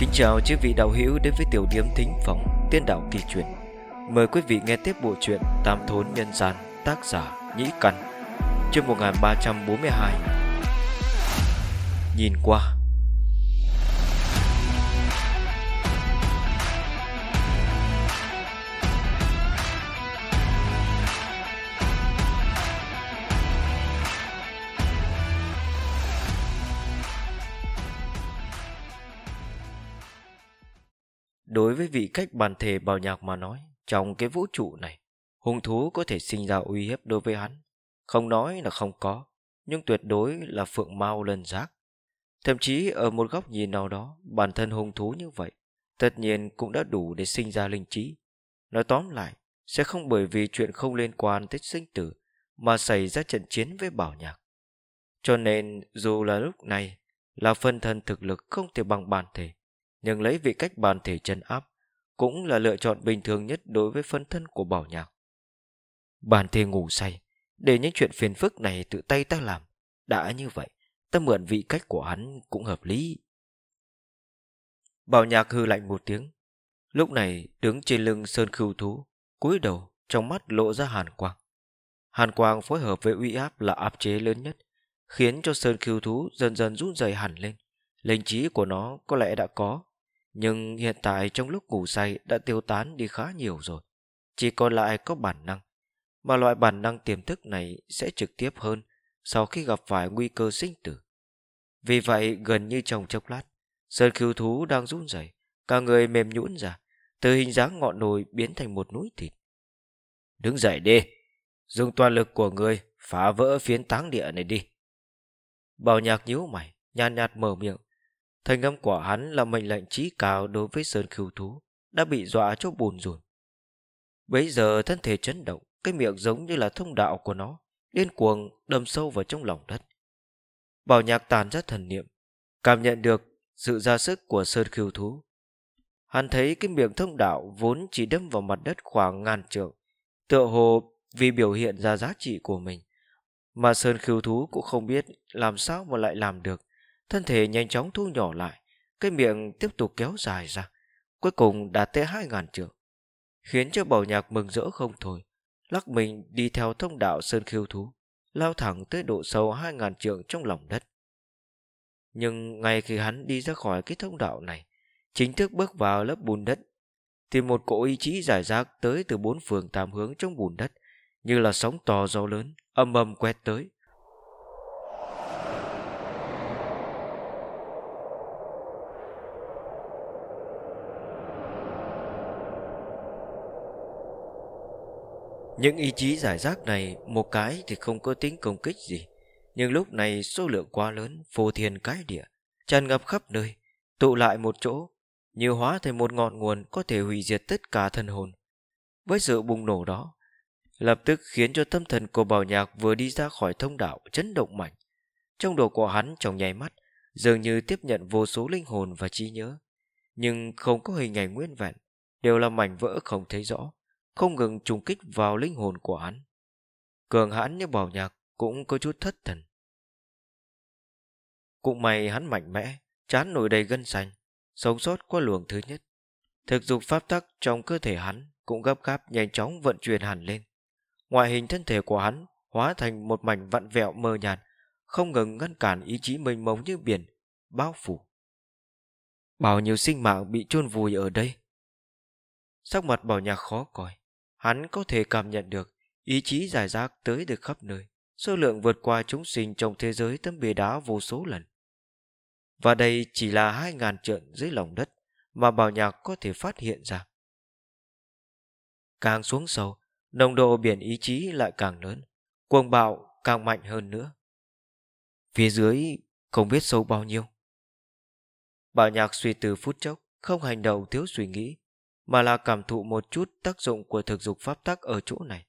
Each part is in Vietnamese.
Kính chào quý vị đạo hữu đến với tiểu điểm thính phòng tiên đạo kỳ truyền. Mời quý vị nghe tiếp bộ truyện Tam thốn nhân gian, tác giả Nhĩ Căn, chương 1342. Nhìn qua Đối với vị cách bản thể bảo nhạc mà nói, trong cái vũ trụ này, hung thú có thể sinh ra uy hiếp đối với hắn. Không nói là không có, nhưng tuyệt đối là phượng mau lần giác Thậm chí ở một góc nhìn nào đó, bản thân hung thú như vậy, tất nhiên cũng đã đủ để sinh ra linh trí. Nói tóm lại, sẽ không bởi vì chuyện không liên quan tới sinh tử mà xảy ra trận chiến với bảo nhạc. Cho nên dù là lúc này là phân thân thực lực không thể bằng bản thể, nhưng lấy vị cách bàn thể chân áp cũng là lựa chọn bình thường nhất đối với phân thân của bảo nhạc. Bàn thể ngủ say, để những chuyện phiền phức này tự tay ta làm. Đã như vậy, ta mượn vị cách của hắn cũng hợp lý. Bảo nhạc hư lạnh một tiếng. Lúc này đứng trên lưng sơn khưu thú, cúi đầu trong mắt lộ ra hàn quang. Hàn quang phối hợp với uy áp là áp chế lớn nhất, khiến cho sơn khưu thú dần dần rút dày hẳn lên. Linh trí của nó có lẽ đã có, nhưng hiện tại trong lúc ngủ say đã tiêu tán đi khá nhiều rồi. Chỉ còn lại có bản năng. Mà loại bản năng tiềm thức này sẽ trực tiếp hơn sau khi gặp phải nguy cơ sinh tử. Vì vậy gần như trong chốc lát, Sơn khiêu thú đang run rẩy, cả người mềm nhũn ra, từ hình dáng ngọn nồi biến thành một núi thịt. Đứng dậy đi, dùng toàn lực của người phá vỡ phiến táng địa này đi. Bảo nhạc nhíu mày, nhàn nhạt, nhạt mở miệng, Thành âm của hắn là mệnh lệnh trí cao đối với Sơn Khưu Thú, đã bị dọa cho bùn rùn. Bấy giờ thân thể chấn động, cái miệng giống như là thông đạo của nó, điên cuồng đâm sâu vào trong lòng đất. Bảo nhạc tàn ra thần niệm, cảm nhận được sự ra sức của Sơn Khưu Thú. Hắn thấy cái miệng thông đạo vốn chỉ đâm vào mặt đất khoảng ngàn trượng, tựa hồ vì biểu hiện ra giá trị của mình. Mà Sơn Khưu Thú cũng không biết làm sao mà lại làm được. Thân thể nhanh chóng thu nhỏ lại Cái miệng tiếp tục kéo dài ra Cuối cùng đạt tới hai ngàn trượng Khiến cho bảo nhạc mừng rỡ không thôi Lắc mình đi theo thông đạo sơn khiêu thú Lao thẳng tới độ sâu hai ngàn trượng trong lòng đất Nhưng ngay khi hắn đi ra khỏi cái thông đạo này Chính thức bước vào lớp bùn đất Thì một cỗ ý chí giải rác tới từ bốn phường tam hướng trong bùn đất Như là sóng to gió lớn Âm ầm quét tới Những ý chí giải rác này Một cái thì không có tính công kích gì Nhưng lúc này số lượng quá lớn Phô thiên cái địa Tràn ngập khắp nơi Tụ lại một chỗ Như hóa thành một ngọn nguồn Có thể hủy diệt tất cả thân hồn Với sự bùng nổ đó Lập tức khiến cho tâm thần của bảo nhạc Vừa đi ra khỏi thông đạo chấn động mạnh Trong đầu của hắn trong nháy mắt Dường như tiếp nhận vô số linh hồn và trí nhớ Nhưng không có hình ảnh nguyên vẹn Đều là mảnh vỡ không thấy rõ không ngừng trùng kích vào linh hồn của hắn. Cường hãn như bảo nhạc cũng có chút thất thần. Cũng may hắn mạnh mẽ, chán nổi đầy gân xanh, sống sót qua luồng thứ nhất. Thực dục pháp tắc trong cơ thể hắn cũng gấp gáp nhanh chóng vận chuyển hẳn lên. Ngoại hình thân thể của hắn hóa thành một mảnh vặn vẹo mờ nhạt, không ngừng ngăn cản ý chí mênh mông như biển, bao phủ. Bao nhiêu sinh mạng bị chôn vùi ở đây. Sắc mặt bảo nhạc khó coi. Hắn có thể cảm nhận được ý chí giải rác tới được khắp nơi, số lượng vượt qua chúng sinh trong thế giới tấm bìa đá vô số lần. Và đây chỉ là hai ngàn trượng dưới lòng đất mà bảo nhạc có thể phát hiện ra. Càng xuống sâu, nồng độ biển ý chí lại càng lớn, cuồng bạo càng mạnh hơn nữa. Phía dưới không biết sâu bao nhiêu. Bảo nhạc suy từ phút chốc, không hành động thiếu suy nghĩ, mà là cảm thụ một chút tác dụng của thực dục pháp tắc ở chỗ này.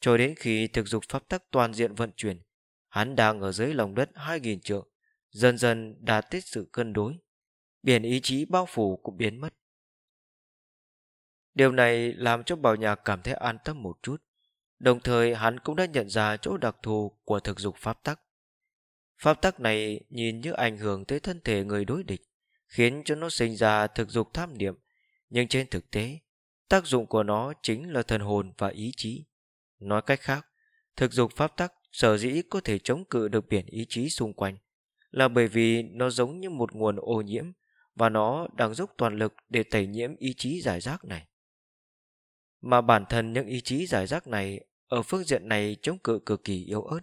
Cho đến khi thực dục pháp tắc toàn diện vận chuyển, hắn đang ở dưới lòng đất 2.000 trượng, dần dần đạt tới sự cân đối. Biển ý chí bao phủ cũng biến mất. Điều này làm cho bảo nhạc cảm thấy an tâm một chút. Đồng thời hắn cũng đã nhận ra chỗ đặc thù của thực dục pháp tắc. Pháp tắc này nhìn như ảnh hưởng tới thân thể người đối địch, khiến cho nó sinh ra thực dục tham niệm, nhưng trên thực tế, tác dụng của nó chính là thần hồn và ý chí. Nói cách khác, thực dục pháp tắc sở dĩ có thể chống cự được biển ý chí xung quanh là bởi vì nó giống như một nguồn ô nhiễm và nó đang dốc toàn lực để tẩy nhiễm ý chí giải rác này. Mà bản thân những ý chí giải rác này ở phương diện này chống cự cực kỳ yếu ớt,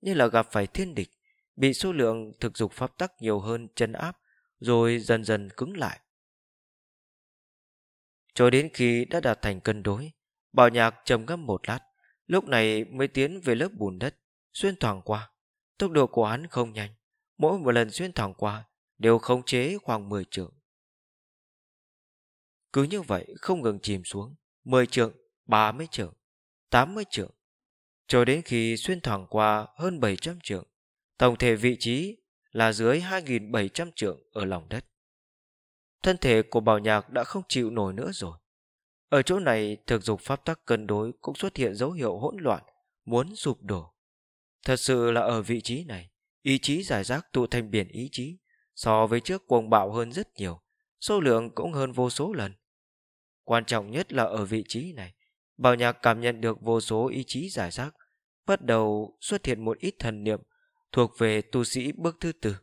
như là gặp phải thiên địch, bị số lượng thực dục pháp tắc nhiều hơn chân áp, rồi dần dần cứng lại. Cho đến khi đã đạt thành cân đối, bảo nhạc trầm ngâm một lát, lúc này mới tiến về lớp bùn đất, xuyên thoảng qua. Tốc độ của hắn không nhanh, mỗi một lần xuyên thoảng qua đều khống chế khoảng 10 trượng. Cứ như vậy không ngừng chìm xuống, 10 trượng, 30 trượng, 80 trượng, cho đến khi xuyên thoảng qua hơn 700 trượng. Tổng thể vị trí là dưới 2.700 trượng ở lòng đất. Thân thể của Bảo Nhạc đã không chịu nổi nữa rồi. Ở chỗ này, thực dục pháp tắc cân đối cũng xuất hiện dấu hiệu hỗn loạn, muốn sụp đổ. Thật sự là ở vị trí này, ý chí giải rác tụ thành biển ý chí, so với trước cuồng bạo hơn rất nhiều, số lượng cũng hơn vô số lần. Quan trọng nhất là ở vị trí này, Bảo Nhạc cảm nhận được vô số ý chí giải rác, bắt đầu xuất hiện một ít thần niệm thuộc về tu sĩ bước thứ tư.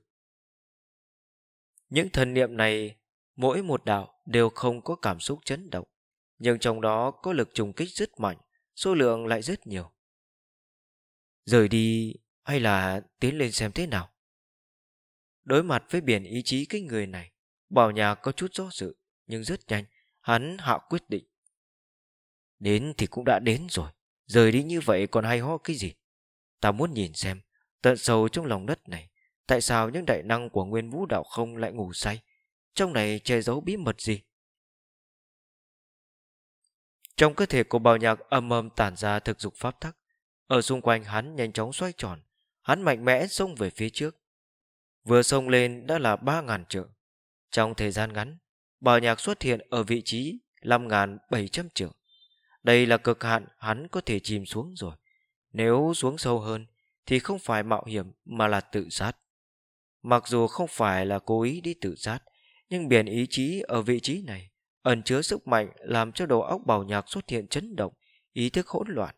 Những thần niệm này Mỗi một đạo đều không có cảm xúc chấn động, nhưng trong đó có lực trùng kích rất mạnh, số lượng lại rất nhiều. Rời đi hay là tiến lên xem thế nào? Đối mặt với biển ý chí cái người này, bảo nhà có chút do dự, nhưng rất nhanh, hắn hạ quyết định. Đến thì cũng đã đến rồi, rời đi như vậy còn hay ho cái gì? Ta muốn nhìn xem, tận sâu trong lòng đất này, tại sao những đại năng của nguyên vũ đạo không lại ngủ say? Trong này che giấu bí mật gì Trong cơ thể của bào nhạc âm âm tản ra thực dục pháp thắc Ở xung quanh hắn nhanh chóng xoay tròn Hắn mạnh mẽ xông về phía trước Vừa xông lên đã là 3.000 trượng Trong thời gian ngắn Bào nhạc xuất hiện ở vị trí 5.700 trượng Đây là cực hạn hắn có thể chìm xuống rồi Nếu xuống sâu hơn Thì không phải mạo hiểm mà là tự sát Mặc dù không phải là cố ý đi tự sát nhưng biển ý chí ở vị trí này ẩn chứa sức mạnh làm cho đầu óc bảo nhạc xuất hiện chấn động, ý thức hỗn loạn.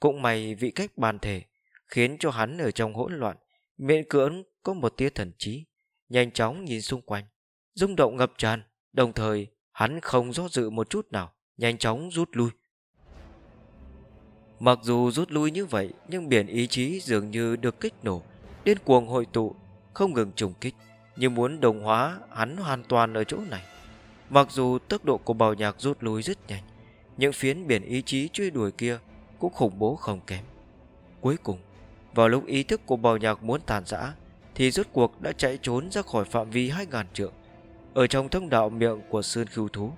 Cũng may vị cách bàn thể khiến cho hắn ở trong hỗn loạn miệng cưỡng có một tia thần trí, nhanh chóng nhìn xung quanh, rung động ngập tràn, đồng thời hắn không do dự một chút nào, nhanh chóng rút lui. Mặc dù rút lui như vậy, nhưng biển ý chí dường như được kích nổ, điên cuồng hội tụ, không ngừng trùng kích như muốn đồng hóa hắn hoàn toàn ở chỗ này. Mặc dù tốc độ của bào nhạc rút lui rất nhanh, những phiến biển ý chí truy đuổi kia cũng khủng bố không kém. Cuối cùng, vào lúc ý thức của bào nhạc muốn tàn rã, thì rốt cuộc đã chạy trốn ra khỏi phạm vi 2.000 trượng. Ở trong thông đạo miệng của Sơn Khưu Thú,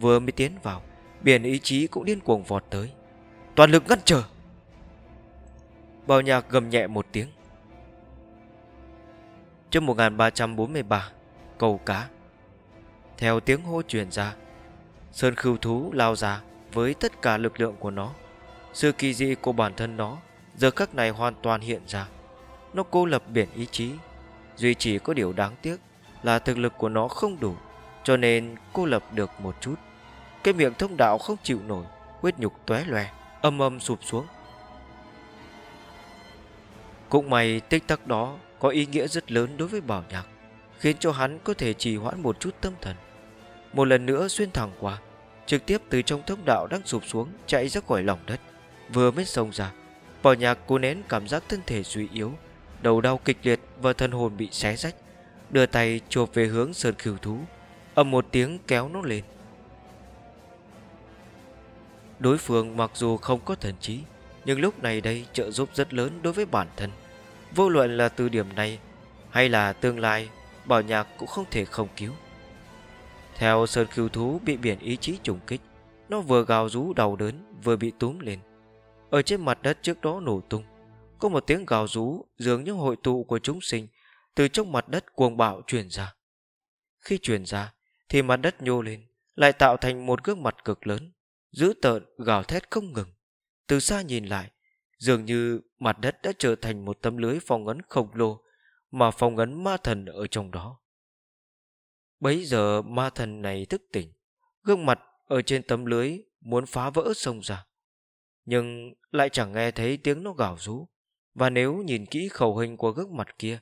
vừa mới tiến vào, biển ý chí cũng điên cuồng vọt tới. Toàn lực ngăn trở! Bào nhạc gầm nhẹ một tiếng, Chương 1343 cầu cá Theo tiếng hô truyền ra Sơn khưu thú lao ra Với tất cả lực lượng của nó Sự kỳ dị của bản thân nó Giờ khắc này hoàn toàn hiện ra Nó cô lập biển ý chí Duy chỉ có điều đáng tiếc Là thực lực của nó không đủ Cho nên cô lập được một chút Cái miệng thông đạo không chịu nổi Huyết nhục tóe loè Âm âm sụp xuống Cũng may tích tắc đó có ý nghĩa rất lớn đối với Bảo Nhạc, khiến cho hắn có thể trì hoãn một chút tâm thần. Một lần nữa xuyên thẳng qua, trực tiếp từ trong thông đạo đang sụp xuống chạy ra khỏi lòng đất, vừa mới xông ra. Bảo Nhạc cố nén cảm giác thân thể suy yếu, đầu đau kịch liệt và thân hồn bị xé rách, đưa tay chộp về hướng sơn khửu thú, ầm một tiếng kéo nó lên. Đối phương mặc dù không có thần trí, nhưng lúc này đây trợ giúp rất lớn đối với bản thân. Vô luận là từ điểm này hay là tương lai, bảo nhạc cũng không thể không cứu. Theo sơn cứu thú bị biển ý chí trùng kích, nó vừa gào rú đau đớn vừa bị túm lên. Ở trên mặt đất trước đó nổ tung, có một tiếng gào rú dường như hội tụ của chúng sinh từ trong mặt đất cuồng bạo truyền ra. Khi truyền ra thì mặt đất nhô lên, lại tạo thành một gương mặt cực lớn, dữ tợn gào thét không ngừng. Từ xa nhìn lại, Dường như mặt đất đã trở thành một tấm lưới phong ấn khổng lồ mà phong ấn ma thần ở trong đó. Bấy giờ ma thần này thức tỉnh, gương mặt ở trên tấm lưới muốn phá vỡ sông ra. Nhưng lại chẳng nghe thấy tiếng nó gào rú. Và nếu nhìn kỹ khẩu hình của gương mặt kia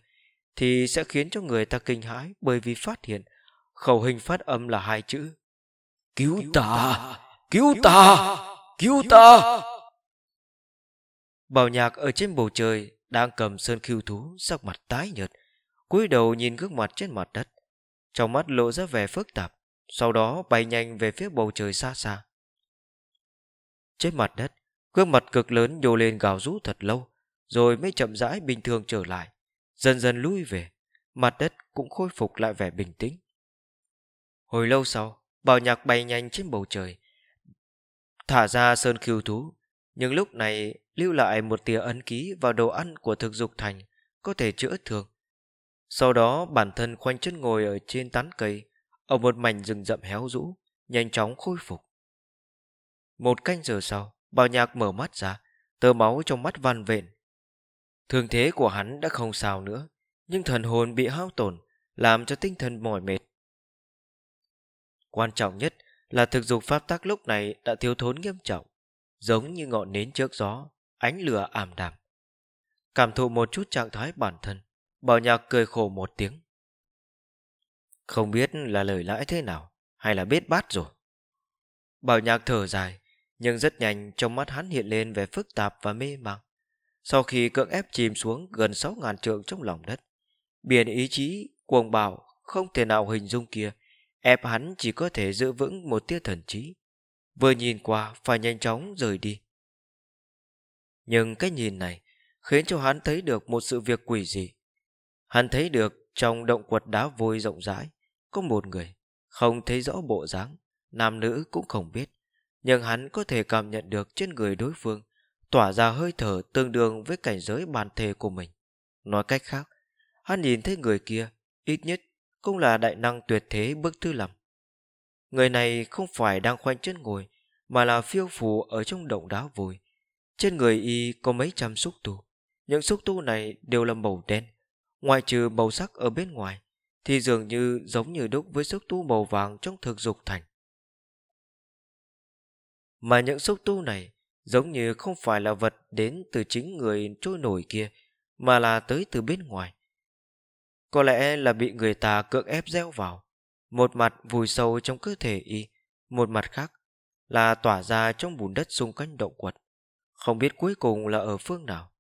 thì sẽ khiến cho người ta kinh hãi bởi vì phát hiện khẩu hình phát âm là hai chữ. Cứu ta! Cứu ta! Cứu ta! Cứu ta! Bảo nhạc ở trên bầu trời Đang cầm sơn khiêu thú Sắc mặt tái nhợt cúi đầu nhìn gương mặt trên mặt đất Trong mắt lộ ra vẻ phức tạp Sau đó bay nhanh về phía bầu trời xa xa Trên mặt đất Gương mặt cực lớn nhô lên gào rú thật lâu Rồi mới chậm rãi bình thường trở lại Dần dần lui về Mặt đất cũng khôi phục lại vẻ bình tĩnh Hồi lâu sau Bảo nhạc bay nhanh trên bầu trời Thả ra sơn khiêu thú Nhưng lúc này lưu lại một tia ấn ký vào đồ ăn của thực dục thành, có thể chữa thương. Sau đó bản thân khoanh chân ngồi ở trên tán cây, ở một mảnh rừng rậm héo rũ, nhanh chóng khôi phục. Một canh giờ sau, bào nhạc mở mắt ra, tơ máu trong mắt van vện. Thương thế của hắn đã không sao nữa, nhưng thần hồn bị hao tổn, làm cho tinh thần mỏi mệt. Quan trọng nhất là thực dục pháp tắc lúc này đã thiếu thốn nghiêm trọng, giống như ngọn nến trước gió, ánh lửa ảm đạm. Cảm thụ một chút trạng thái bản thân, bảo nhạc cười khổ một tiếng. Không biết là lời lãi thế nào, hay là biết bát rồi. Bảo nhạc thở dài, nhưng rất nhanh trong mắt hắn hiện lên vẻ phức tạp và mê mang. Sau khi cưỡng ép chìm xuống gần sáu ngàn trượng trong lòng đất, biển ý chí, cuồng bạo, không thể nào hình dung kia, ép hắn chỉ có thể giữ vững một tia thần trí. Vừa nhìn qua phải nhanh chóng rời đi. Nhưng cái nhìn này khiến cho hắn thấy được một sự việc quỷ dị. Hắn thấy được trong động quật đá vôi rộng rãi có một người, không thấy rõ bộ dáng, nam nữ cũng không biết. Nhưng hắn có thể cảm nhận được trên người đối phương tỏa ra hơi thở tương đương với cảnh giới bàn thề của mình. Nói cách khác, hắn nhìn thấy người kia ít nhất cũng là đại năng tuyệt thế bước thứ lầm. Người này không phải đang khoanh chân ngồi mà là phiêu phù ở trong động đá vôi. Trên người y có mấy trăm xúc tu. Những xúc tu này đều là màu đen. Ngoài trừ màu sắc ở bên ngoài, thì dường như giống như đúc với xúc tu màu vàng trong thực dục thành. Mà những xúc tu này giống như không phải là vật đến từ chính người trôi nổi kia, mà là tới từ bên ngoài. Có lẽ là bị người ta cưỡng ép gieo vào, một mặt vùi sâu trong cơ thể y, một mặt khác là tỏa ra trong bùn đất xung quanh động quật không biết cuối cùng là ở phương nào.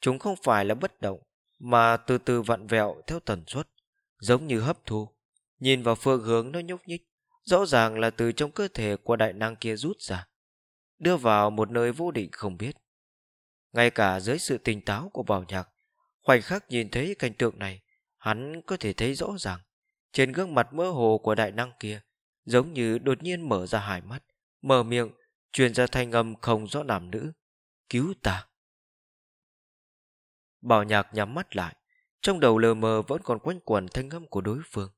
Chúng không phải là bất động, mà từ từ vặn vẹo theo tần suất, giống như hấp thu. Nhìn vào phương hướng nó nhúc nhích, rõ ràng là từ trong cơ thể của đại năng kia rút ra, đưa vào một nơi vô định không biết. Ngay cả dưới sự tỉnh táo của bảo nhạc, khoảnh khắc nhìn thấy cảnh tượng này, hắn có thể thấy rõ ràng. Trên gương mặt mơ hồ của đại năng kia, giống như đột nhiên mở ra hai mắt, mở miệng, truyền ra thanh âm không rõ nam nữ cứu ta bảo nhạc nhắm mắt lại trong đầu lờ mờ vẫn còn quanh quẩn thanh âm của đối phương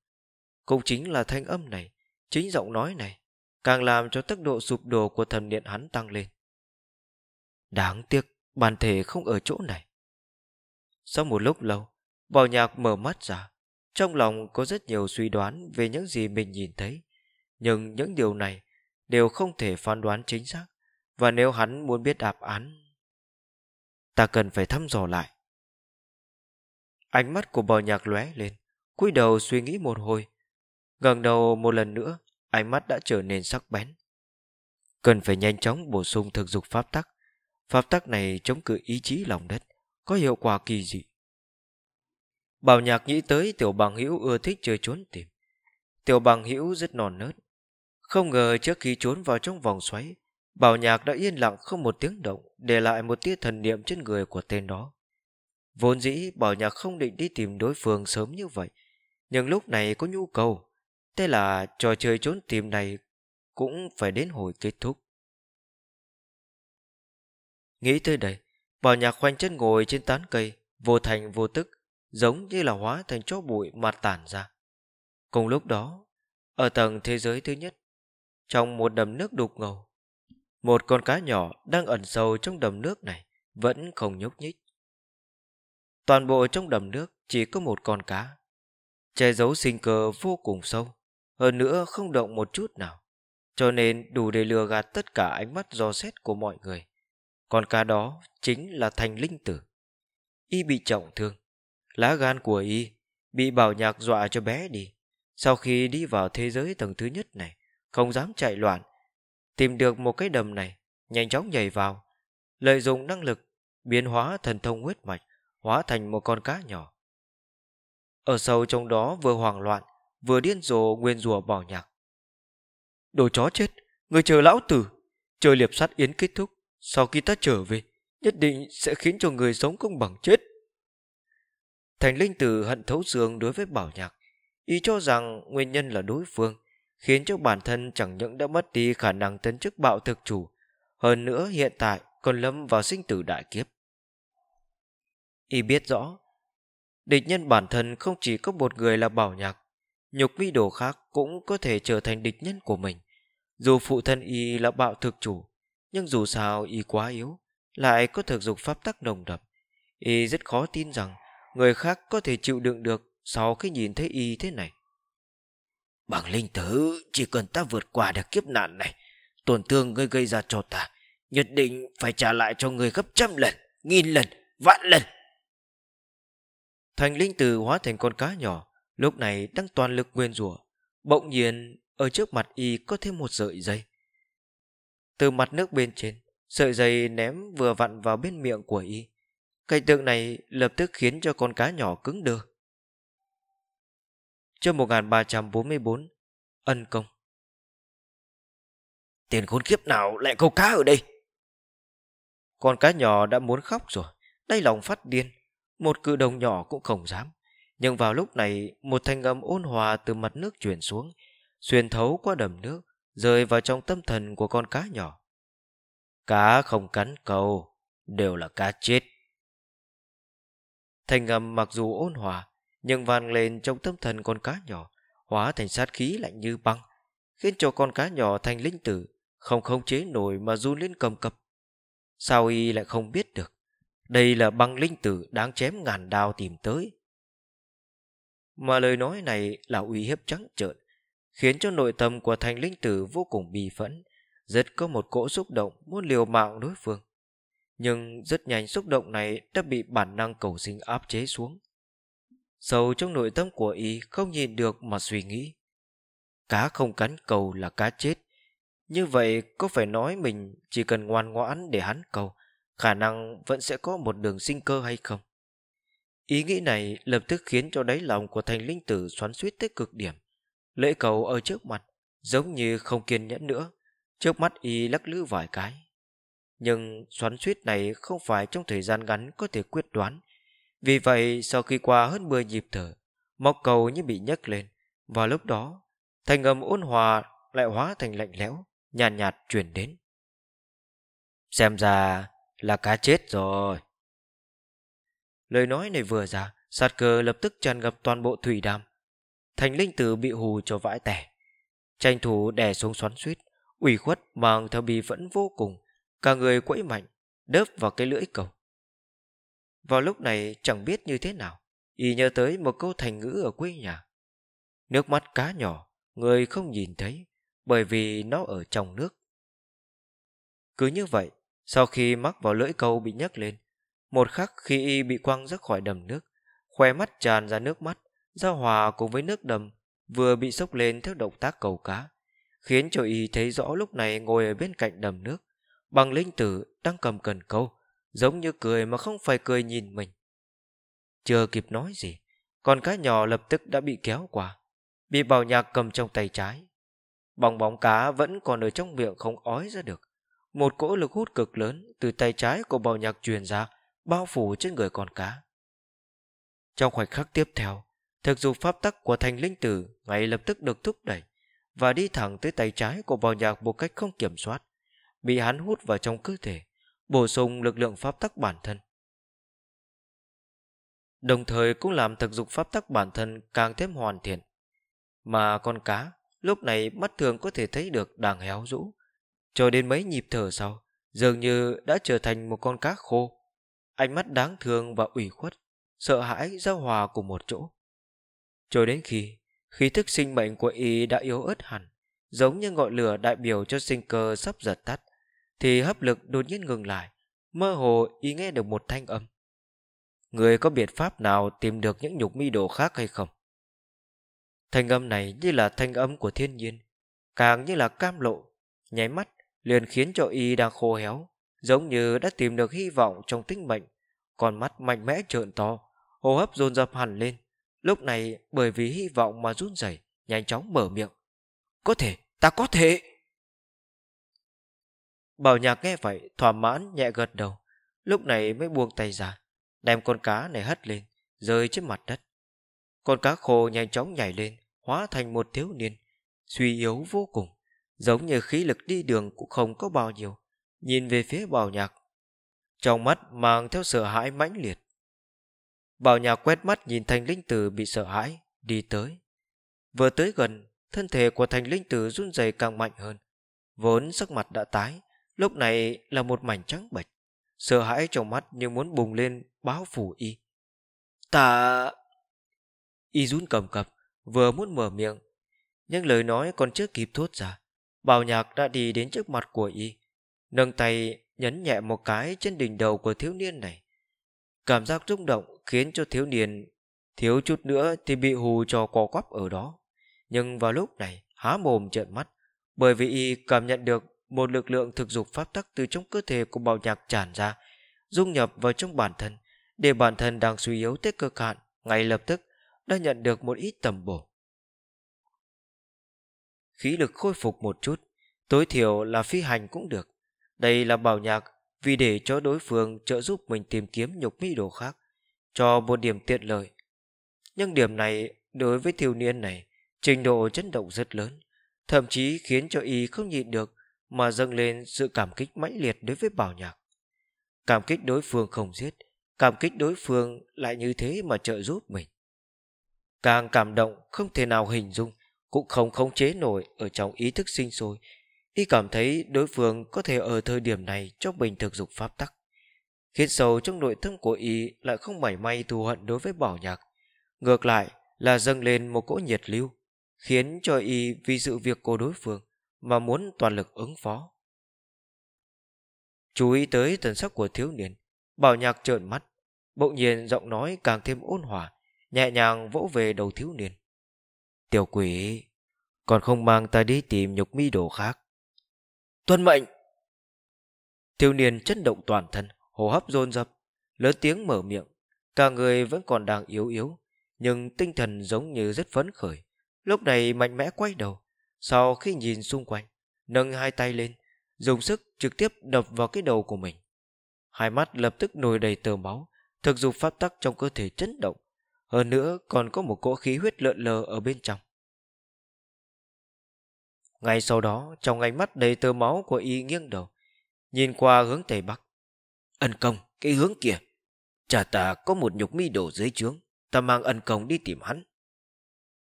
cũng chính là thanh âm này chính giọng nói này càng làm cho tốc độ sụp đổ của thần điện hắn tăng lên đáng tiếc bản thể không ở chỗ này sau một lúc lâu bảo nhạc mở mắt ra trong lòng có rất nhiều suy đoán về những gì mình nhìn thấy nhưng những điều này đều không thể phán đoán chính xác và nếu hắn muốn biết đáp án ta cần phải thăm dò lại ánh mắt của bò nhạc lóe lên cúi đầu suy nghĩ một hồi gần đầu một lần nữa ánh mắt đã trở nên sắc bén cần phải nhanh chóng bổ sung thực dục pháp tắc pháp tắc này chống cự ý chí lòng đất có hiệu quả kỳ dị bảo nhạc nghĩ tới tiểu bằng hữu ưa thích chơi trốn tìm tiểu bằng hữu rất non nớt không ngờ trước khi trốn vào trong vòng xoáy, Bảo nhạc đã yên lặng không một tiếng động Để lại một tia thần niệm trên người của tên đó Vốn dĩ bảo nhạc không định đi tìm đối phương sớm như vậy Nhưng lúc này có nhu cầu Thế là trò chơi trốn tìm này Cũng phải đến hồi kết thúc Nghĩ tới đây Bảo nhạc khoanh chân ngồi trên tán cây Vô thành vô tức Giống như là hóa thành chó bụi mà tản ra Cùng lúc đó Ở tầng thế giới thứ nhất trong một đầm nước đục ngầu. Một con cá nhỏ đang ẩn sâu trong đầm nước này vẫn không nhúc nhích. Toàn bộ trong đầm nước chỉ có một con cá. Che giấu sinh cơ vô cùng sâu, hơn nữa không động một chút nào, cho nên đủ để lừa gạt tất cả ánh mắt do xét của mọi người. Con cá đó chính là thành linh tử. Y bị trọng thương, lá gan của Y bị bảo nhạc dọa cho bé đi. Sau khi đi vào thế giới tầng thứ nhất này, không dám chạy loạn. Tìm được một cái đầm này, nhanh chóng nhảy vào, lợi dụng năng lực biến hóa thần thông huyết mạch, hóa thành một con cá nhỏ. Ở sâu trong đó vừa hoảng loạn, vừa điên rồ nguyên rùa bỏ nhạc. Đồ chó chết, người chờ lão tử, chơi liệp sát yến kết thúc, sau khi ta trở về, nhất định sẽ khiến cho người sống công bằng chết. Thành linh tử hận thấu xương đối với bảo nhạc, y cho rằng nguyên nhân là đối phương, khiến cho bản thân chẳng những đã mất đi khả năng tấn chức bạo thực chủ, hơn nữa hiện tại còn lâm vào sinh tử đại kiếp. Y biết rõ, địch nhân bản thân không chỉ có một người là bảo nhạc, nhục mỹ đồ khác cũng có thể trở thành địch nhân của mình. Dù phụ thân Y là bạo thực chủ, nhưng dù sao Y quá yếu, lại có thực dục pháp tắc nồng đậm. Y rất khó tin rằng người khác có thể chịu đựng được sau khi nhìn thấy Y thế này. Bằng linh thứ chỉ cần ta vượt qua được kiếp nạn này Tổn thương ngươi gây ra cho ta Nhất định phải trả lại cho ngươi gấp trăm lần Nghìn lần, vạn lần Thành linh từ hóa thành con cá nhỏ Lúc này đang toàn lực nguyên rủa Bỗng nhiên ở trước mặt y có thêm một sợi dây Từ mặt nước bên trên Sợi dây ném vừa vặn vào bên miệng của y Cảnh tượng này lập tức khiến cho con cá nhỏ cứng đờ chương 1344 Ân công Tiền khốn kiếp nào lại câu cá ở đây Con cá nhỏ đã muốn khóc rồi Đây lòng phát điên Một cự đồng nhỏ cũng không dám Nhưng vào lúc này Một thanh âm ôn hòa từ mặt nước chuyển xuống Xuyên thấu qua đầm nước Rơi vào trong tâm thần của con cá nhỏ Cá không cắn cầu Đều là cá chết Thanh âm mặc dù ôn hòa nhưng vang lên trong tâm thần con cá nhỏ, hóa thành sát khí lạnh như băng, khiến cho con cá nhỏ thành linh tử, không khống chế nổi mà run lên cầm cập. Sao y lại không biết được? Đây là băng linh tử đáng chém ngàn đao tìm tới. Mà lời nói này là uy hiếp trắng trợn, khiến cho nội tâm của thành linh tử vô cùng bì phẫn, rất có một cỗ xúc động muốn liều mạng đối phương. Nhưng rất nhanh xúc động này đã bị bản năng cầu sinh áp chế xuống. Sâu trong nội tâm của y không nhìn được mà suy nghĩ. Cá không cắn cầu là cá chết. Như vậy có phải nói mình chỉ cần ngoan ngoãn để hắn cầu, khả năng vẫn sẽ có một đường sinh cơ hay không? Ý nghĩ này lập tức khiến cho đáy lòng của thành linh tử xoắn suýt tới cực điểm. Lễ cầu ở trước mặt, giống như không kiên nhẫn nữa. Trước mắt y lắc lư vài cái. Nhưng xoắn suýt này không phải trong thời gian ngắn có thể quyết đoán, vì vậy sau khi qua hơn 10 nhịp thở Móc cầu như bị nhấc lên Và lúc đó Thành âm ôn hòa lại hóa thành lạnh lẽo Nhàn nhạt, nhạt chuyển đến Xem ra là cá chết rồi Lời nói này vừa ra sạt cờ lập tức tràn ngập toàn bộ thủy đam Thành linh tử bị hù cho vãi tẻ Tranh thủ đè xuống xoắn suýt ủy khuất mang theo bi vẫn vô cùng Cả người quẫy mạnh Đớp vào cái lưỡi cầu vào lúc này chẳng biết như thế nào Y nhớ tới một câu thành ngữ ở quê nhà Nước mắt cá nhỏ Người không nhìn thấy Bởi vì nó ở trong nước Cứ như vậy Sau khi mắc vào lưỡi câu bị nhấc lên Một khắc khi y bị quăng ra khỏi đầm nước Khoe mắt tràn ra nước mắt Giao hòa cùng với nước đầm Vừa bị sốc lên theo động tác cầu cá Khiến cho y thấy rõ lúc này ngồi ở bên cạnh đầm nước Bằng linh tử đang cầm cần câu giống như cười mà không phải cười nhìn mình. Chưa kịp nói gì, con cá nhỏ lập tức đã bị kéo qua, bị Bào nhạc cầm trong tay trái. Bong bóng cá vẫn còn ở trong miệng không ói ra được. Một cỗ lực hút cực lớn từ tay trái của Bào nhạc truyền ra, bao phủ trên người con cá. Trong khoảnh khắc tiếp theo, thực dụng pháp tắc của thành linh tử ngay lập tức được thúc đẩy và đi thẳng tới tay trái của bào nhạc một cách không kiểm soát, bị hắn hút vào trong cơ thể bổ sung lực lượng pháp tắc bản thân. Đồng thời cũng làm thực dục pháp tắc bản thân càng thêm hoàn thiện. Mà con cá lúc này mắt thường có thể thấy được đang héo rũ. Cho đến mấy nhịp thở sau, dường như đã trở thành một con cá khô. Ánh mắt đáng thương và ủy khuất, sợ hãi giao hòa cùng một chỗ. Cho đến khi, khí thức sinh mệnh của y đã yếu ớt hẳn, giống như ngọn lửa đại biểu cho sinh cơ sắp giật tắt, thì hấp lực đột nhiên ngừng lại, mơ hồ y nghe được một thanh âm. Người có biện pháp nào tìm được những nhục mi đồ khác hay không? Thanh âm này như là thanh âm của thiên nhiên, càng như là cam lộ, nháy mắt liền khiến cho y đang khô héo, giống như đã tìm được hy vọng trong tính mệnh, con mắt mạnh mẽ trợn to, hô hấp dồn dập hẳn lên, lúc này bởi vì hy vọng mà run rẩy, nhanh chóng mở miệng. Có thể, ta có thể. Bảo nhạc nghe vậy thỏa mãn nhẹ gật đầu Lúc này mới buông tay ra Đem con cá này hất lên Rơi trên mặt đất Con cá khô nhanh chóng nhảy lên Hóa thành một thiếu niên Suy yếu vô cùng Giống như khí lực đi đường cũng không có bao nhiêu Nhìn về phía bảo nhạc Trong mắt mang theo sợ hãi mãnh liệt Bảo nhạc quét mắt nhìn thành linh tử bị sợ hãi Đi tới Vừa tới gần Thân thể của thành linh tử run rẩy càng mạnh hơn Vốn sắc mặt đã tái Lúc này là một mảnh trắng bệch Sợ hãi trong mắt như muốn bùng lên Báo phủ y Ta... Y run cầm cập Vừa muốn mở miệng Nhưng lời nói còn chưa kịp thốt ra Bảo nhạc đã đi đến trước mặt của y Nâng tay nhấn nhẹ một cái Trên đỉnh đầu của thiếu niên này Cảm giác rung động khiến cho thiếu niên Thiếu chút nữa thì bị hù cho co quắp ở đó Nhưng vào lúc này há mồm trợn mắt Bởi vì y cảm nhận được một lực lượng thực dục pháp tắc từ trong cơ thể của bảo nhạc tràn ra, dung nhập vào trong bản thân, để bản thân đang suy yếu tới cơ hạn, ngay lập tức đã nhận được một ít tầm bổ. Khí lực khôi phục một chút, tối thiểu là phi hành cũng được. Đây là bảo nhạc vì để cho đối phương trợ giúp mình tìm kiếm nhục mỹ đồ khác, cho một điểm tiện lợi. Nhưng điểm này đối với thiếu niên này, trình độ chấn động rất lớn, thậm chí khiến cho y không nhịn được mà dâng lên sự cảm kích mãnh liệt đối với bảo nhạc. Cảm kích đối phương không giết, cảm kích đối phương lại như thế mà trợ giúp mình. Càng cảm động không thể nào hình dung, cũng không khống chế nổi ở trong ý thức sinh sôi. Y cảm thấy đối phương có thể ở thời điểm này cho mình thực dục pháp tắc. Khiến sâu trong nội tâm của Y lại không mảy may thù hận đối với bảo nhạc. Ngược lại là dâng lên một cỗ nhiệt lưu, khiến cho Y vì sự việc của đối phương mà muốn toàn lực ứng phó. Chú ý tới thần sắc của thiếu niên, bảo nhạc trợn mắt, bỗng nhiên giọng nói càng thêm ôn hòa, nhẹ nhàng vỗ về đầu thiếu niên. Tiểu quỷ, còn không mang ta đi tìm nhục mi đồ khác. Tuân mệnh! Thiếu niên chấn động toàn thân, hô hấp dồn dập, lớn tiếng mở miệng, cả người vẫn còn đang yếu yếu, nhưng tinh thần giống như rất phấn khởi. Lúc này mạnh mẽ quay đầu, sau khi nhìn xung quanh Nâng hai tay lên Dùng sức trực tiếp đập vào cái đầu của mình Hai mắt lập tức nổi đầy tờ máu Thực dục pháp tắc trong cơ thể chấn động Hơn nữa còn có một cỗ khí huyết lợn lờ ở bên trong Ngay sau đó Trong ánh mắt đầy tờ máu của y nghiêng đầu Nhìn qua hướng Tây Bắc Ân công, cái hướng kia Chả ta có một nhục mi đổ dưới trướng Ta mang ân công đi tìm hắn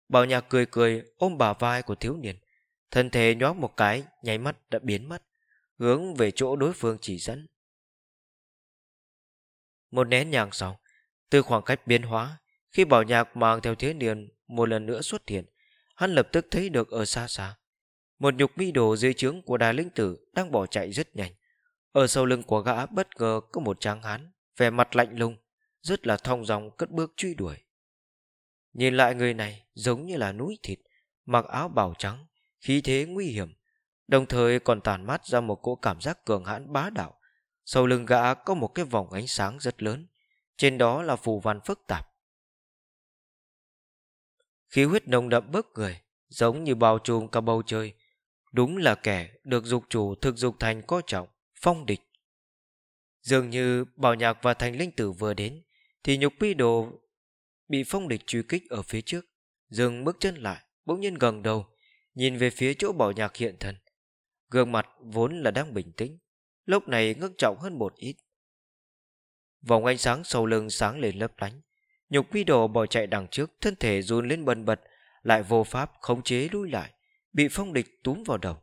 Bảo nhạc cười cười ôm bà vai của thiếu niên Thân thể nhoác một cái, nháy mắt đã biến mất, hướng về chỗ đối phương chỉ dẫn. Một nén nhàng sau, từ khoảng cách biến hóa, khi bảo nhạc mang theo thế niên một lần nữa xuất hiện, hắn lập tức thấy được ở xa xa. Một nhục mi đồ dưới trướng của đài linh tử đang bỏ chạy rất nhanh. Ở sau lưng của gã bất ngờ có một tráng hán, vẻ mặt lạnh lùng, rất là thong dòng cất bước truy đuổi. Nhìn lại người này giống như là núi thịt, mặc áo bào trắng, khí thế nguy hiểm, đồng thời còn tàn mát ra một cỗ cảm giác cường hãn bá đạo. Sau lưng gã có một cái vòng ánh sáng rất lớn, trên đó là phù văn phức tạp. Khí huyết nồng đậm bức người, giống như bao trùm cả bầu trời, đúng là kẻ được dục chủ thực dục thành có trọng, phong địch. Dường như Bảo Nhạc và Thành Linh Tử vừa đến, thì nhục pi đồ bị phong địch truy kích ở phía trước, dừng bước chân lại, bỗng nhiên gần đầu, Nhìn về phía chỗ bảo nhạc hiện thân Gương mặt vốn là đang bình tĩnh Lúc này ngưng trọng hơn một ít Vòng ánh sáng sau lưng sáng lên lấp lánh Nhục quy đồ bỏ chạy đằng trước Thân thể run lên bần bật Lại vô pháp khống chế lui lại Bị phong địch túm vào đầu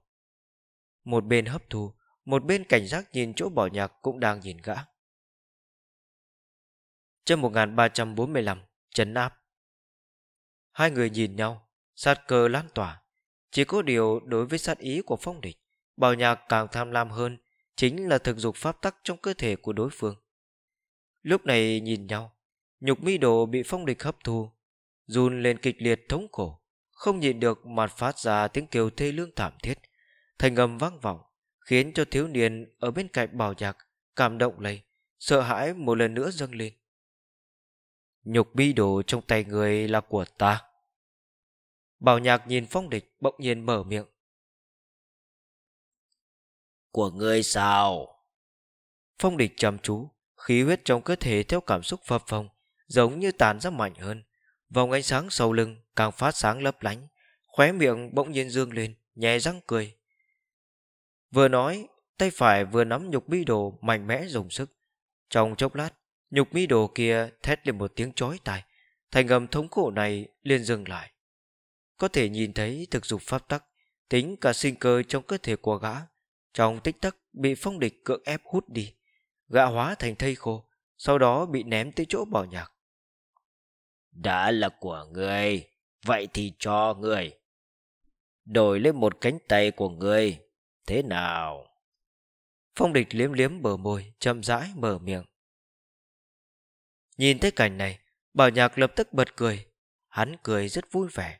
Một bên hấp thu Một bên cảnh giác nhìn chỗ bỏ nhạc cũng đang nhìn gã Chân 1345 Chấn áp Hai người nhìn nhau Sát cơ lan tỏa chỉ có điều đối với sát ý của phong địch, bảo nhạc càng tham lam hơn chính là thực dục pháp tắc trong cơ thể của đối phương. Lúc này nhìn nhau, nhục mi đồ bị phong địch hấp thu, run lên kịch liệt thống khổ, không nhịn được mặt phát ra tiếng kêu thê lương thảm thiết, thành âm vang vọng, khiến cho thiếu niên ở bên cạnh bảo nhạc cảm động lấy, sợ hãi một lần nữa dâng lên. Nhục mi đồ trong tay người là của ta. Bảo nhạc nhìn phong địch bỗng nhiên mở miệng. Của ngươi sao? Phong địch chăm chú, khí huyết trong cơ thể theo cảm xúc phập phồng, giống như tàn ra mạnh hơn. Vòng ánh sáng sau lưng càng phát sáng lấp lánh, khóe miệng bỗng nhiên dương lên, nhẹ răng cười. Vừa nói, tay phải vừa nắm nhục mi đồ mạnh mẽ dùng sức. Trong chốc lát, nhục mi đồ kia thét lên một tiếng chói tai, thành âm thống khổ này liền dừng lại có thể nhìn thấy thực dục pháp tắc, tính cả sinh cơ trong cơ thể của gã, trong tích tắc bị phong địch cưỡng ép hút đi. Gã hóa thành thây khô, sau đó bị ném tới chỗ bỏ nhạc. Đã là của người, vậy thì cho người. Đổi lên một cánh tay của người, thế nào? Phong địch liếm liếm bờ môi, chậm rãi mở miệng. Nhìn thấy cảnh này, bảo nhạc lập tức bật cười. Hắn cười rất vui vẻ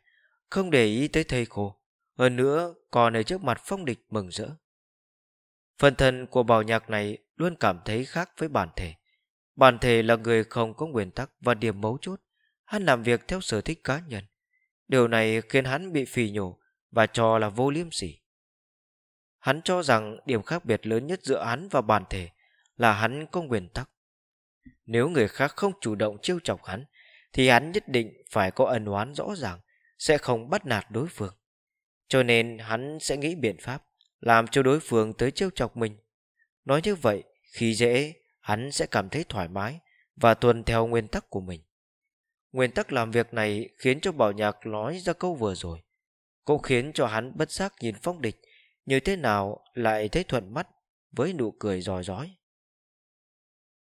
không để ý tới thầy cô, hơn nữa còn ở trước mặt phong địch mừng rỡ. Phần thân của bảo nhạc này luôn cảm thấy khác với bản thể. Bản thể là người không có nguyên tắc và điểm mấu chốt, hắn làm việc theo sở thích cá nhân. Điều này khiến hắn bị phì nhổ và cho là vô liêm sỉ. Hắn cho rằng điểm khác biệt lớn nhất giữa hắn và bản thể là hắn có nguyên tắc. Nếu người khác không chủ động chiêu chọc hắn, thì hắn nhất định phải có ẩn oán rõ ràng, sẽ không bắt nạt đối phương. Cho nên hắn sẽ nghĩ biện pháp làm cho đối phương tới trêu chọc mình. Nói như vậy, khi dễ, hắn sẽ cảm thấy thoải mái và tuân theo nguyên tắc của mình. Nguyên tắc làm việc này khiến cho Bảo Nhạc nói ra câu vừa rồi. Cũng khiến cho hắn bất giác nhìn phong địch như thế nào lại thấy thuận mắt với nụ cười giỏi giói.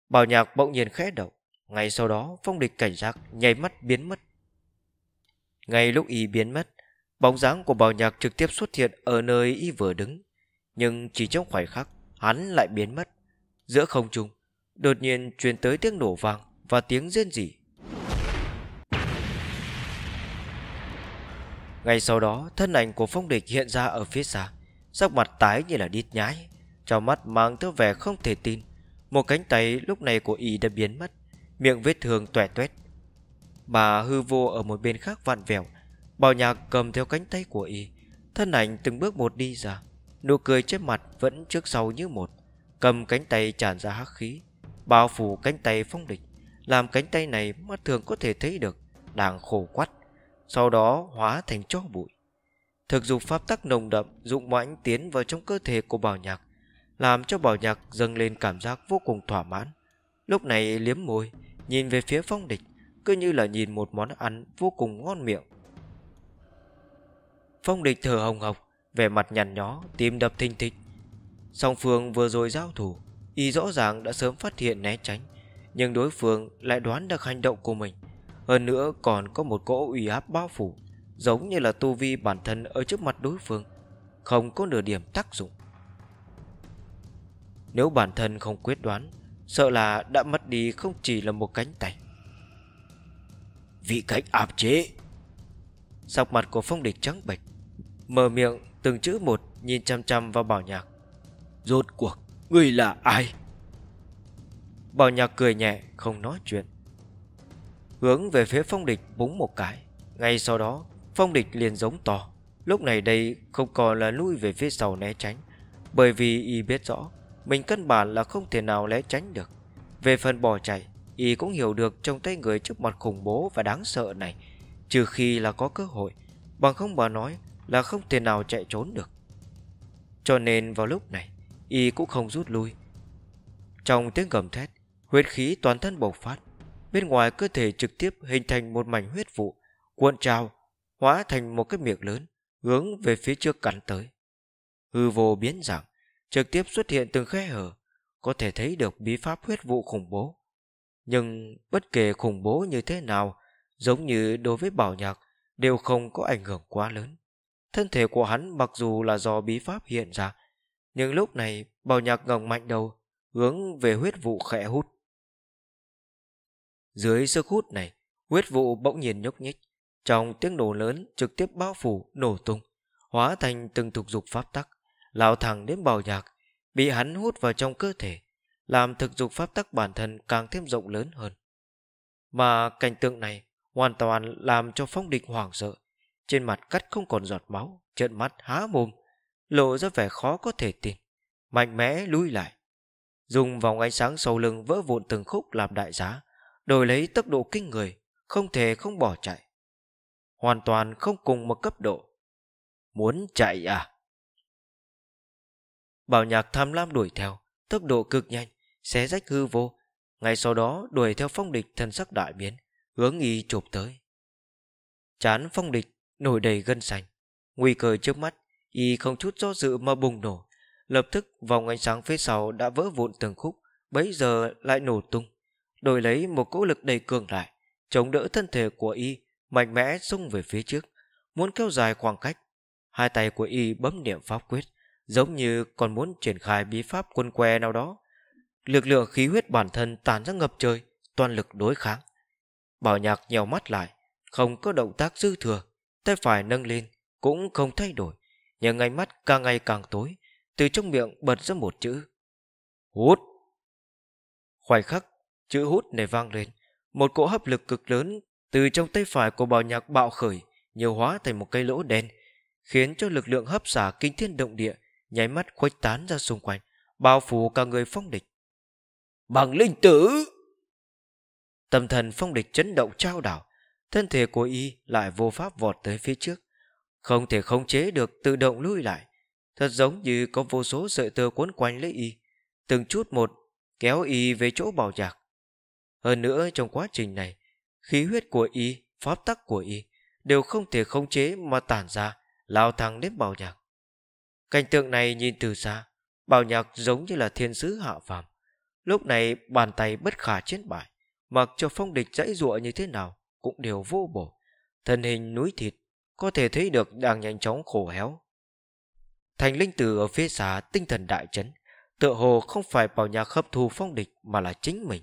Bảo Nhạc bỗng nhiên khẽ động. Ngay sau đó phong địch cảnh giác nháy mắt biến mất ngay lúc y biến mất, bóng dáng của bảo nhạc trực tiếp xuất hiện ở nơi y vừa đứng. Nhưng chỉ trong khoảnh khắc, hắn lại biến mất. Giữa không trung, đột nhiên truyền tới tiếng nổ vang và tiếng rên rỉ. Ngay sau đó, thân ảnh của phong địch hiện ra ở phía xa, sắc mặt tái như là đít nhái, trong mắt mang thứ vẻ không thể tin. Một cánh tay lúc này của y đã biến mất, miệng vết thương tòe toét mà hư vô ở một bên khác vặn vẹo Bảo nhạc cầm theo cánh tay của y Thân ảnh từng bước một đi ra Nụ cười trên mặt vẫn trước sau như một Cầm cánh tay tràn ra hắc khí Bao phủ cánh tay phong địch Làm cánh tay này mắt thường có thể thấy được Đang khổ quắt Sau đó hóa thành cho bụi Thực dụng pháp tắc nồng đậm Dụng mãnh tiến vào trong cơ thể của bảo nhạc Làm cho bảo nhạc dâng lên cảm giác vô cùng thỏa mãn Lúc này liếm môi Nhìn về phía phong địch cứ như là nhìn một món ăn vô cùng ngon miệng. Phong địch thở hồng hộc, vẻ mặt nhằn nhó, tim đập thình thịch. Song phương vừa rồi giao thủ, y rõ ràng đã sớm phát hiện né tránh, nhưng đối phương lại đoán được hành động của mình. Hơn nữa còn có một cỗ uy áp bao phủ, giống như là tu vi bản thân ở trước mặt đối phương, không có nửa điểm tác dụng. Nếu bản thân không quyết đoán, sợ là đã mất đi không chỉ là một cánh tay vị cách áp chế sắc mặt của phong địch trắng bệch Mở miệng từng chữ một Nhìn chăm chăm vào bảo nhạc Rốt cuộc người là ai Bảo nhạc cười nhẹ Không nói chuyện Hướng về phía phong địch búng một cái Ngay sau đó phong địch liền giống to Lúc này đây không còn là lui về phía sau né tránh Bởi vì y biết rõ Mình căn bản là không thể nào né tránh được Về phần bỏ chạy y cũng hiểu được trong tay người trước mặt khủng bố và đáng sợ này, trừ khi là có cơ hội, bằng không bà nói là không thể nào chạy trốn được. Cho nên vào lúc này, y cũng không rút lui. Trong tiếng gầm thét, huyết khí toàn thân bộc phát, bên ngoài cơ thể trực tiếp hình thành một mảnh huyết vụ, cuộn trào, hóa thành một cái miệng lớn, hướng về phía trước cắn tới. Hư vô biến dạng, trực tiếp xuất hiện từng khe hở, có thể thấy được bí pháp huyết vụ khủng bố. Nhưng bất kể khủng bố như thế nào Giống như đối với bảo nhạc Đều không có ảnh hưởng quá lớn Thân thể của hắn mặc dù là do bí pháp hiện ra Nhưng lúc này bảo nhạc ngẩng mạnh đầu Hướng về huyết vụ khẽ hút Dưới sức hút này Huyết vụ bỗng nhiên nhúc nhích Trong tiếng nổ lớn trực tiếp bao phủ nổ tung Hóa thành từng thục dục pháp tắc Lao thẳng đến bảo nhạc Bị hắn hút vào trong cơ thể làm thực dục pháp tắc bản thân càng thêm rộng lớn hơn. Mà cảnh tượng này hoàn toàn làm cho phong địch hoảng sợ, trên mặt cắt không còn giọt máu, trợn mắt há mồm, lộ ra vẻ khó có thể tin, mạnh mẽ lui lại. Dùng vòng ánh sáng sâu lưng vỡ vụn từng khúc làm đại giá, đổi lấy tốc độ kinh người, không thể không bỏ chạy. Hoàn toàn không cùng một cấp độ. Muốn chạy à? Bảo nhạc tham lam đuổi theo, tốc độ cực nhanh, xé rách hư vô ngay sau đó đuổi theo phong địch thân sắc đại biến hướng y chụp tới chán phong địch nổi đầy gân xanh nguy cơ trước mắt y không chút do dự mà bùng nổ lập tức vòng ánh sáng phía sau đã vỡ vụn từng khúc bấy giờ lại nổ tung đổi lấy một cỗ lực đầy cường đại chống đỡ thân thể của y mạnh mẽ xông về phía trước muốn kéo dài khoảng cách hai tay của y bấm niệm pháp quyết giống như còn muốn triển khai bí pháp quân què nào đó lực lượng khí huyết bản thân tàn ra ngập trời, toàn lực đối kháng. Bảo nhạc nhèo mắt lại, không có động tác dư thừa, tay phải nâng lên, cũng không thay đổi, nhưng ánh mắt càng ngày càng tối, từ trong miệng bật ra một chữ. Hút! Khoảnh khắc, chữ hút này vang lên, một cỗ hấp lực cực lớn từ trong tay phải của bảo nhạc bạo khởi, nhiều hóa thành một cây lỗ đen, khiến cho lực lượng hấp xả kinh thiên động địa nháy mắt khuếch tán ra xung quanh, bao phủ cả người phong địch bằng linh tử tâm thần phong địch chấn động trao đảo thân thể của y lại vô pháp vọt tới phía trước không thể khống chế được tự động lui lại thật giống như có vô số sợi tơ cuốn quanh lấy y từng chút một kéo y về chỗ bảo nhạc hơn nữa trong quá trình này khí huyết của y pháp tắc của y đều không thể khống chế mà tản ra lao thẳng đến bảo nhạc cảnh tượng này nhìn từ xa bảo nhạc giống như là thiên sứ hạ phàm Lúc này bàn tay bất khả chiến bại, mặc cho phong địch dãy dụa như thế nào cũng đều vô bổ. Thân hình núi thịt có thể thấy được đang nhanh chóng khổ héo. Thành linh tử ở phía xa tinh thần đại chấn, tựa hồ không phải bảo nhà hấp thu phong địch mà là chính mình.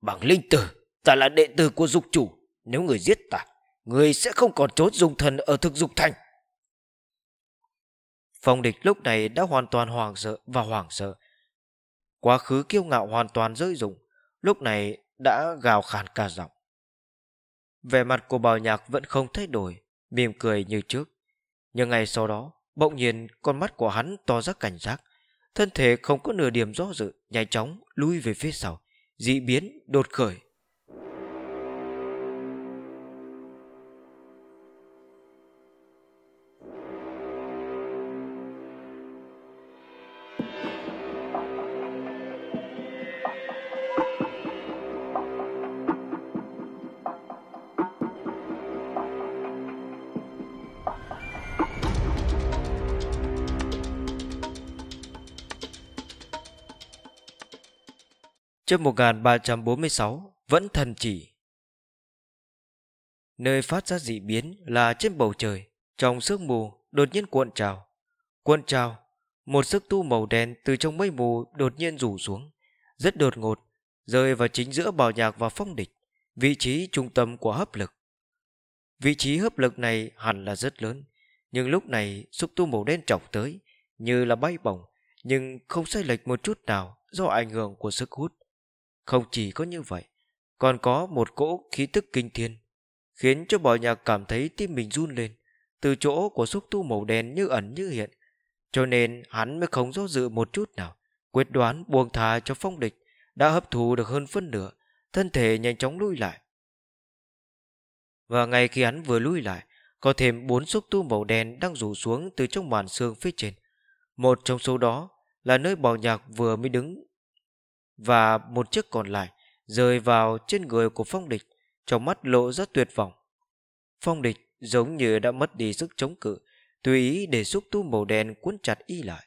Bằng linh tử, ta là đệ tử của dục chủ, nếu người giết ta, người sẽ không còn trốn dùng thần ở thực dục thành. Phong địch lúc này đã hoàn toàn hoàng sợ và hoảng sợ, Quá khứ kiêu ngạo hoàn toàn rơi rụng, lúc này đã gào khàn cả giọng. Vẻ mặt của bào nhạc vẫn không thay đổi, mỉm cười như trước. Nhưng ngay sau đó, bỗng nhiên con mắt của hắn to ra cảnh giác. Thân thể không có nửa điểm do dự, nhanh chóng lui về phía sau, dị biến, đột khởi. Trước 1346 Vẫn thần chỉ Nơi phát ra dị biến là trên bầu trời Trong sương mù đột nhiên cuộn trào Cuộn trào Một sức tu màu đen từ trong mây mù đột nhiên rủ xuống Rất đột ngột Rơi vào chính giữa bảo nhạc và phong địch Vị trí trung tâm của hấp lực Vị trí hấp lực này hẳn là rất lớn Nhưng lúc này xúc tu màu đen trọc tới Như là bay bổng Nhưng không sai lệch một chút nào Do ảnh hưởng của sức hút không chỉ có như vậy, còn có một cỗ khí tức kinh thiên, khiến cho bò nhạc cảm thấy tim mình run lên, từ chỗ của xúc tu màu đen như ẩn như hiện. Cho nên hắn mới không do dự một chút nào, quyết đoán buông thà cho phong địch, đã hấp thụ được hơn phân nửa, thân thể nhanh chóng lui lại. Và ngay khi hắn vừa lui lại, có thêm bốn xúc tu màu đen đang rủ xuống từ trong màn xương phía trên. Một trong số đó là nơi bò nhạc vừa mới đứng và một chiếc còn lại rơi vào trên người của phong địch, trong mắt lộ ra tuyệt vọng. Phong địch giống như đã mất đi sức chống cự, tùy ý để xúc tu màu đen cuốn chặt y lại.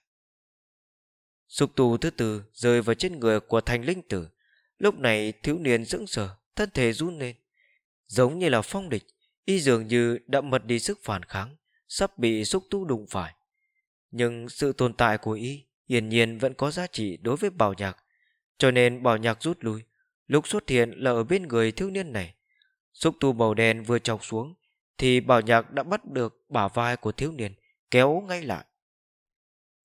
Xúc tu thứ tư rơi vào trên người của thành linh tử. Lúc này thiếu niên sững sờ, thân thể run lên. Giống như là phong địch, y dường như đã mất đi sức phản kháng, sắp bị xúc tu đụng phải. Nhưng sự tồn tại của y hiển nhiên vẫn có giá trị đối với bảo nhạc cho nên bảo nhạc rút lui Lúc xuất hiện là ở bên người thiếu niên này Xúc tu màu đen vừa chọc xuống Thì bảo nhạc đã bắt được bả vai của thiếu niên Kéo ngay lại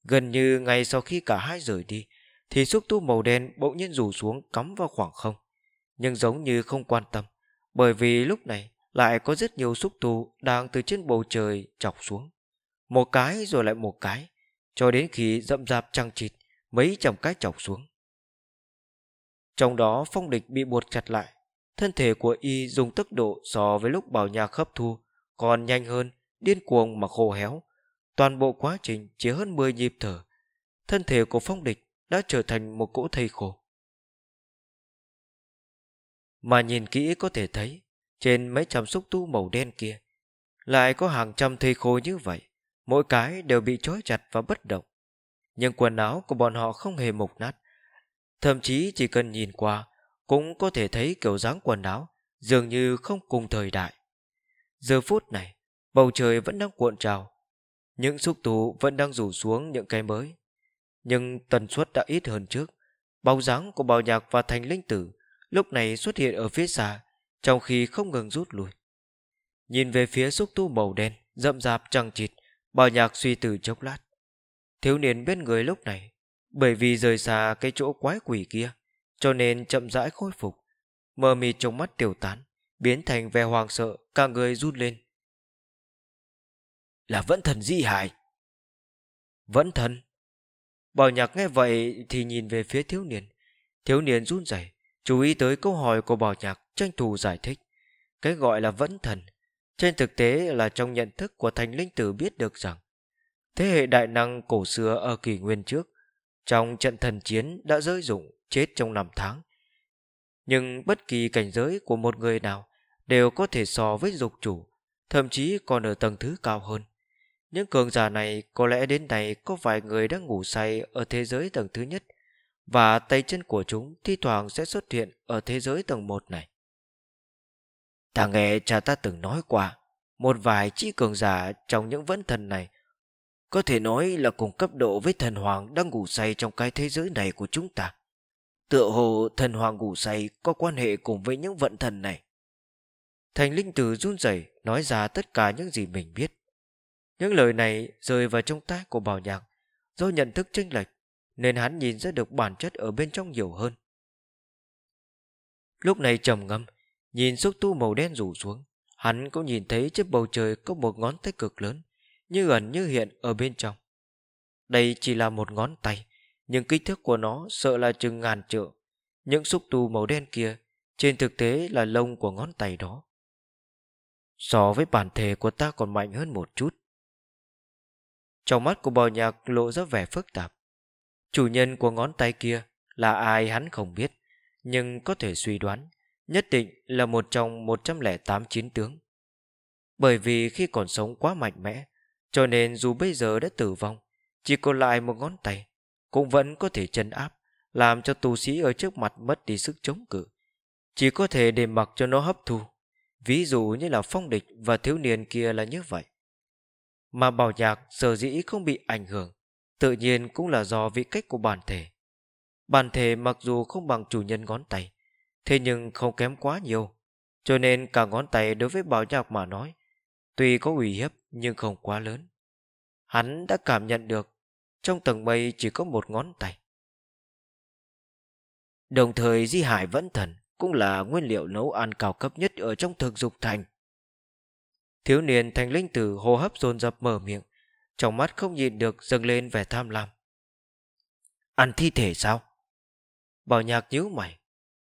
Gần như ngay sau khi cả hai rời đi Thì xúc tu màu đen bỗng nhiên rủ xuống cắm vào khoảng không Nhưng giống như không quan tâm Bởi vì lúc này lại có rất nhiều xúc tu đang từ trên bầu trời chọc xuống Một cái rồi lại một cái Cho đến khi rậm rạp trăng trịt Mấy trăm cái chọc xuống trong đó phong địch bị buộc chặt lại Thân thể của y dùng tốc độ so với lúc bảo nhạc hấp thu Còn nhanh hơn, điên cuồng mà khô héo Toàn bộ quá trình chỉ hơn 10 nhịp thở Thân thể của phong địch đã trở thành một cỗ thây khổ Mà nhìn kỹ có thể thấy Trên mấy trăm xúc tu màu đen kia Lại có hàng trăm thây khô như vậy Mỗi cái đều bị trói chặt và bất động Nhưng quần áo của bọn họ không hề mục nát Thậm chí chỉ cần nhìn qua Cũng có thể thấy kiểu dáng quần áo Dường như không cùng thời đại Giờ phút này Bầu trời vẫn đang cuộn trào Những xúc tu vẫn đang rủ xuống những cây mới Nhưng tần suất đã ít hơn trước Bóng dáng của bào nhạc và thành linh tử Lúc này xuất hiện ở phía xa Trong khi không ngừng rút lui Nhìn về phía xúc tu màu đen Rậm rạp trăng chịt Bào nhạc suy tử chốc lát Thiếu niên bên người lúc này bởi vì rời xa cái chỗ quái quỷ kia, cho nên chậm rãi khôi phục. Mờ mịt trong mắt tiểu tán, biến thành vẻ hoàng sợ, cả người rút lên. Là vẫn thần di hài. Vẫn thần. Bảo nhạc nghe vậy thì nhìn về phía thiếu niên. Thiếu niên run rẩy chú ý tới câu hỏi của bảo nhạc tranh thủ giải thích. Cái gọi là vẫn thần, trên thực tế là trong nhận thức của thành linh tử biết được rằng thế hệ đại năng cổ xưa ở kỷ nguyên trước trong trận thần chiến đã rơi rụng chết trong năm tháng. Nhưng bất kỳ cảnh giới của một người nào đều có thể so với dục chủ, thậm chí còn ở tầng thứ cao hơn. Những cường giả này có lẽ đến nay có vài người đang ngủ say ở thế giới tầng thứ nhất và tay chân của chúng thi thoảng sẽ xuất hiện ở thế giới tầng một này. Ta nghe cha ta từng nói qua, một vài chi cường giả trong những vẫn thần này có thể nói là cùng cấp độ với thần hoàng đang ngủ say trong cái thế giới này của chúng ta. Tựa hồ thần hoàng ngủ say có quan hệ cùng với những vận thần này. Thành linh tử run rẩy nói ra tất cả những gì mình biết. Những lời này rơi vào trong tai của bảo nhạc do nhận thức chênh lệch nên hắn nhìn ra được bản chất ở bên trong nhiều hơn. Lúc này trầm ngâm, nhìn xúc tu màu đen rủ xuống, hắn cũng nhìn thấy trên bầu trời có một ngón tay cực lớn như ẩn như hiện ở bên trong. Đây chỉ là một ngón tay, nhưng kích thước của nó sợ là chừng ngàn trượng. Những xúc tu màu đen kia trên thực tế là lông của ngón tay đó. So với bản thể của ta còn mạnh hơn một chút. Trong mắt của bò nhạc lộ ra vẻ phức tạp. Chủ nhân của ngón tay kia là ai hắn không biết, nhưng có thể suy đoán nhất định là một trong 108 chiến tướng. Bởi vì khi còn sống quá mạnh mẽ, cho nên dù bây giờ đã tử vong Chỉ còn lại một ngón tay Cũng vẫn có thể chân áp Làm cho tu sĩ ở trước mặt mất đi sức chống cự Chỉ có thể để mặc cho nó hấp thu Ví dụ như là phong địch và thiếu niên kia là như vậy Mà bảo nhạc sở dĩ không bị ảnh hưởng Tự nhiên cũng là do vị cách của bản thể Bản thể mặc dù không bằng chủ nhân ngón tay Thế nhưng không kém quá nhiều Cho nên cả ngón tay đối với bảo nhạc mà nói Tuy có ủy hiếp nhưng không quá lớn. Hắn đã cảm nhận được trong tầng mây chỉ có một ngón tay. Đồng thời di hải vẫn thần cũng là nguyên liệu nấu ăn cao cấp nhất ở trong thực dục thành. Thiếu niên thành linh tử hô hấp dồn dập mở miệng, trong mắt không nhìn được dâng lên vẻ tham lam. Ăn thi thể sao? Bảo nhạc nhíu mày.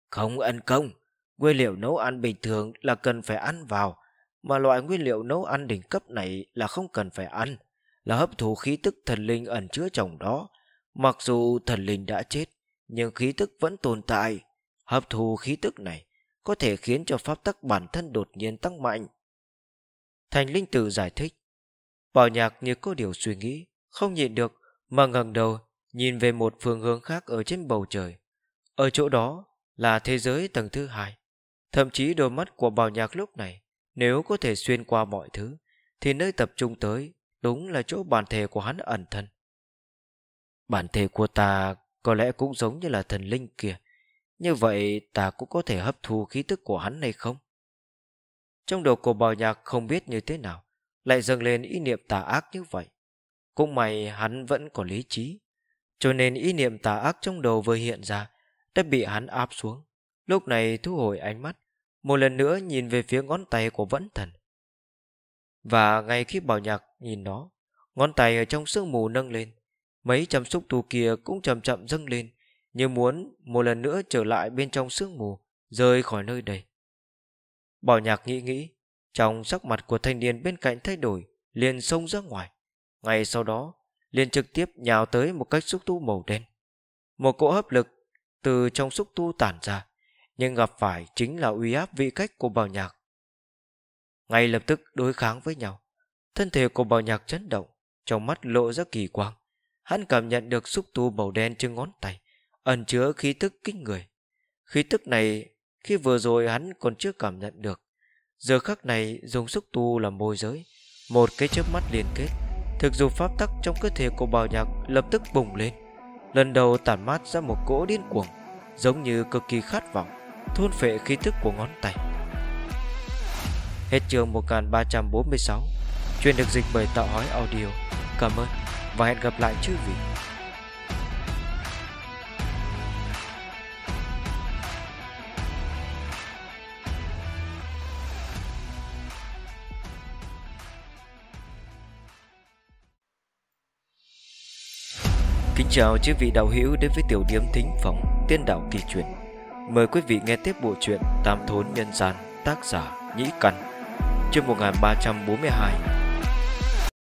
Không ăn công, nguyên liệu nấu ăn bình thường là cần phải ăn vào, mà loại nguyên liệu nấu ăn đỉnh cấp này là không cần phải ăn, là hấp thụ khí tức thần linh ẩn chứa trong đó. Mặc dù thần linh đã chết, nhưng khí tức vẫn tồn tại. Hấp thụ khí tức này có thể khiến cho pháp tắc bản thân đột nhiên tăng mạnh. Thành linh tử giải thích. Bảo nhạc như có điều suy nghĩ, không nhịn được mà ngẩng đầu nhìn về một phương hướng khác ở trên bầu trời. Ở chỗ đó là thế giới tầng thứ hai. Thậm chí đôi mắt của bảo nhạc lúc này nếu có thể xuyên qua mọi thứ, thì nơi tập trung tới đúng là chỗ bản thể của hắn ẩn thân. Bản thể của ta có lẽ cũng giống như là thần linh kia. Như vậy ta cũng có thể hấp thu khí tức của hắn hay không? Trong đầu của bào nhạc không biết như thế nào, lại dâng lên ý niệm tà ác như vậy. Cũng may hắn vẫn còn lý trí, cho nên ý niệm tà ác trong đầu vừa hiện ra đã bị hắn áp xuống. Lúc này thu hồi ánh mắt, một lần nữa nhìn về phía ngón tay của vẫn thần. Và ngay khi bảo nhạc nhìn nó, ngón tay ở trong sương mù nâng lên, mấy trăm xúc tu kia cũng chậm chậm dâng lên, như muốn một lần nữa trở lại bên trong sương mù, rời khỏi nơi đây. Bảo nhạc nghĩ nghĩ, trong sắc mặt của thanh niên bên cạnh thay đổi, liền xông ra ngoài. Ngay sau đó, liền trực tiếp nhào tới một cách xúc tu màu đen. Một cỗ hấp lực từ trong xúc tu tản ra, nhưng gặp phải chính là uy áp vị cách của bảo nhạc. Ngay lập tức đối kháng với nhau, thân thể của bảo nhạc chấn động, trong mắt lộ ra kỳ quang. Hắn cảm nhận được xúc tu màu đen trên ngón tay, ẩn chứa khí tức kinh người. Khí tức này khi vừa rồi hắn còn chưa cảm nhận được. Giờ khắc này dùng xúc tu làm môi giới, một cái chớp mắt liên kết. Thực dù pháp tắc trong cơ thể của bảo nhạc lập tức bùng lên, lần đầu tản mát ra một cỗ điên cuồng, giống như cực kỳ khát vọng thôn phệ khí thức của ngón tay. Hết chương 1346, chuyên được dịch bởi tạo hói audio. Cảm ơn và hẹn gặp lại chư vị. Kính chào chư vị đạo hữu đến với tiểu điểm thính phòng tiên đạo kỳ truyền Mời quý vị nghe tiếp bộ truyện Tam Thốn Nhân Gian tác giả Nhĩ Căn chương 1342